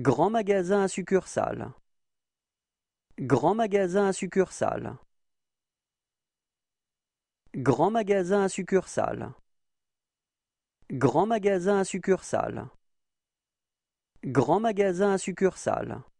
Grand magasin à Grand magasin à Grand magasin à Grand magasin à Grand magasin à